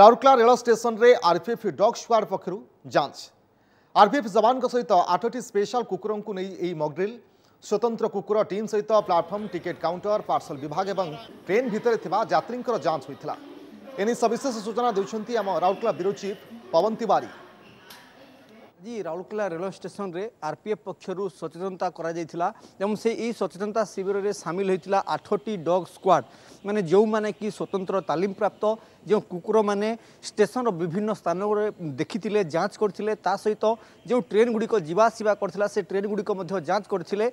ରାଉରକେଲା ରେଳ ଷ୍ଟେସନରେ RPF dog squad ପକ୍ଷରୁ ଯାଞ୍ଚ ଆର୍ପିଏଫ୍ ଯବାନଙ୍କ ସହିତ ଆଠଟି ସ୍ପେଶାଲ କୁକୁରଙ୍କୁ ନେଇ ଏହି ମକଡ୍ରିଲ୍ ସ୍ୱତନ୍ତ୍ର କୁକୁର ଟିମ୍ ସହିତ ପ୍ଲାଟଫର୍ମ ଟିକେଟ୍ କାଉଣ୍ଟର ପାର୍ସଲ ବିଭାଗ ଏବଂ ଟ୍ରେନ୍ ଭିତରେ ଥିବା ଯାତ୍ରୀଙ୍କର ଯାଞ୍ଚ ହୋଇଥିଲା ଏନେଇ ସବିଶେଷ ସୂଚନା ଦେଉଛନ୍ତି ଆମ ରାଉରକେଲା ବ୍ୟୁରୋ ଚିଫ୍ ପବନ ତିୱାରୀ ଆଜି ରାଉରକେଲା ରେଳ ଷ୍ଟେସନରେ ଆର୍ପିଏଫ୍ ପକ୍ଷରୁ ସଚେତନତା କରାଯାଇଥିଲା ଏବଂ ସେ ଏହି ସଚେତନତା ଶିବିରରେ ସାମିଲ ହୋଇଥିଲା ଆଠଟି ଡଗ୍ ସ୍କ୍ୱାଡ୍ ମାନେ ଯେଉଁମାନେ କି ସ୍ୱତନ୍ତ୍ର ତାଲିମପ୍ରାପ୍ତ ଯେଉଁ କୁକୁରମାନେ ଷ୍ଟେସନର ବିଭିନ୍ନ ସ୍ଥାନରେ ଦେଖିଥିଲେ ଯାଞ୍ଚ କରିଥିଲେ ତା ସହିତ ଯେଉଁ ଟ୍ରେନ୍ ଗୁଡ଼ିକ ଯିବା ଆସିବା କରିଥିଲା ସେ ଟ୍ରେନ୍ ଗୁଡ଼ିକ ମଧ୍ୟ ଯାଞ୍ଚ କରିଥିଲେ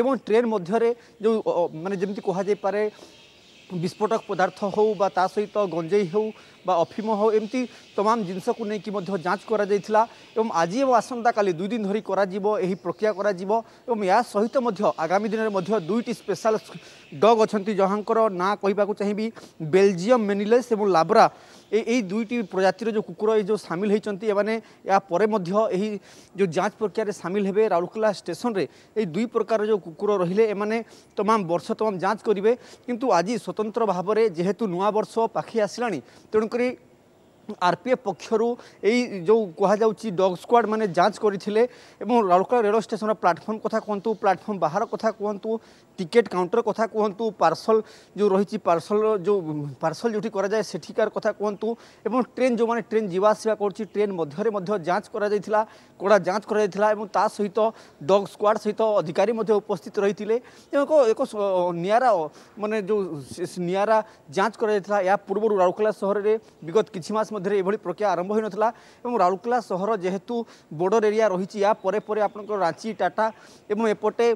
ଏବଂ ଟ୍ରେନ୍ ମଧ୍ୟରେ ଯେଉଁ ମାନେ ଯେମିତି କୁହାଯାଇପାରେ বিস্ফোটক পদার্থ হও বা তা সহিত গঞ্জেই হও বা অফিম হও এমতি তমাম জিনিসকে নেই মধ্য যাঞ্চ করা যাইছিলা এবং আজ এবং আসন্তকালি দুই দিন ধরি করা এই প্রক্রিয়া করা এবং ইয়া সহিত মধ্য আগামী দিনের মধ্য দুইটি স্পেশাল ডগ অনেক যাহর না কহবাক চাহিবি বেলজিয়ম মেনিলেস এবং লাব্রা এই দুইটি প্রজাতির যে কুকুর এই যে সামিল হয়েছেন এমানে এরপরে এই যে যাঞ্চ প্রক্রিয়ায় সামিল হবে রাউরকেলা স্টেসনরে এই দুই প্রকার যে কুকুর রহলে এমানে তমাম বর্ষ তমাম যাঞ্চ করবে কিন্তু আজ স্বতন্ত্র ভাবে যেহেতু নূয়া বর্ষ পাখি আসলে তেমক আরপিএফ পক্ষর এই যে কুহযাচ্ছি ডগ স্কোয়াড মানে যাঞ্চ করে এবং রাউরকেলা রেল স্টেসন প্লাটফর্ম কথা কুহতু প্লাটফর্ম বাহার কথা কুহতু টিকেট কাউন্টর কথা কুহতু পার্সল যে রয়েছে পার্সল যে পার্সল যেটি করা যায় সেঠিকার কথা কুহতু এবং ট্রেন যে ট্রেন যা আসা করছে ট্রেন মধ্যে মধ্য যাঞ্চ করা যাই কড়া যাঞ্চ করা যাই এবং তা সহ ডগ স্কোয়াড সহ অধিকারী মধ্যে উপস্থিত রয়েছে এবং এক নিয়ারা মানে যে নিয়ারা যাঞ্চ করা যাই পূর্ব রাউরকেলা সহরের বিগত কিছু মাস মধ্যে এইভাবে প্রক্রিয়া আরম্ভ হয়ে নাই এবং রাউরকেলা সহর যেহেতু বর্ডর এরিয়া রয়েছে ইয়া পরে পরে আপনার রাঁচি টাটা এবং এপটে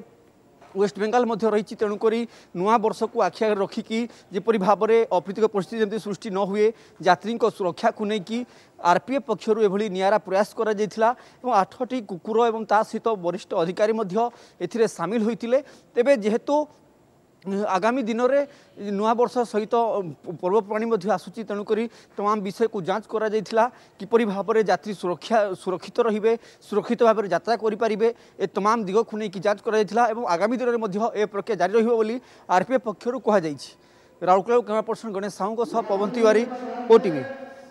ওয়েস্ট বেঙ্গল মধ্যে রয়েছে তেণুকরি নূয়া বর্ষক আখি আগে রক্ষিকি যেপরি ভাবে অপ্রীতিক পরিস্থিতি যেমন সৃষ্টি ন হুয়ে যাত্রী সুরক্ষা কু নেই আরপিএফ পক্ষর এভাবে নিয়ারা প্রয়াস করা এবং আঠটি কুকুর এবং তা সহ বরিষ্ঠ অধিকারী মধ্য এতে সামিল হয়েছিল তবে যেহেতু আগামী দিনরে বর্ষ সহিত পর্বপর্বাণী মধ্যে আসুচি তেণুকরি তমাম বিষয়ক যাঞ্চ করা যাই কিপরি ভাবে যাত্রী সুরক্ষা সুরক্ষিত রহবে সুরক্ষিত ভাবে যাত্রা করে পারিবে এ তমাম দিগকু নিয়ে যাঞ্চ করা যাই এবং আগামী দিনের মধ্য এ প্রক্রিয়া জারি রহব বলে আরপিএফ পক্ষর কুহযাই রাউরকেলা ক্যামেরা পর্সন গণেশ সাহুঙ্ সহ পবন তিওয়ারি ওটিভি